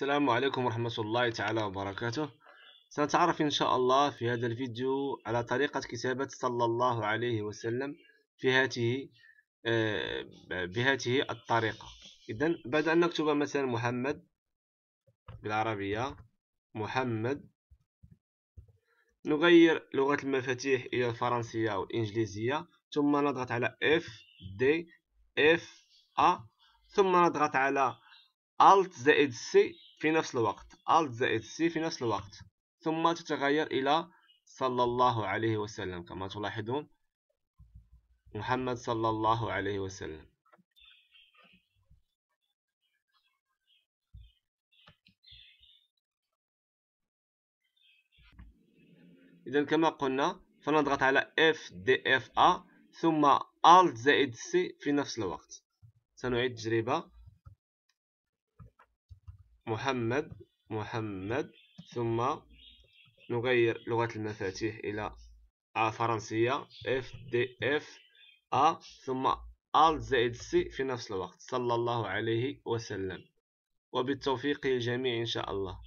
السلام عليكم ورحمة الله تعالى وبركاته سنتعرف إن شاء الله في هذا الفيديو على طريقة كتابة صلى الله عليه وسلم في هاته آه، بهذه الطريقة إذا بعد أن نكتب مثلا محمد بالعربية محمد نغير لغة المفاتيح إلى الفرنسية أو الإنجليزية ثم نضغط على F D F A ثم نضغط على Alt زائد e C في نفس الوقت Alt زائد e C في نفس الوقت ثم تتغير إلى صلى الله عليه وسلم كما تلاحظون محمد صلى الله عليه وسلم إذا كما قلنا فنضغط على F D F A ثم Alt زائد e C في نفس الوقت سنعيد التجربة محمد محمد ثم نغير لغة المفاتيح إلى فرنسية اف دي اف ا ثم ال زائد سي في نفس الوقت صلى الله عليه وسلم وبالتوفيق للجميع إن شاء الله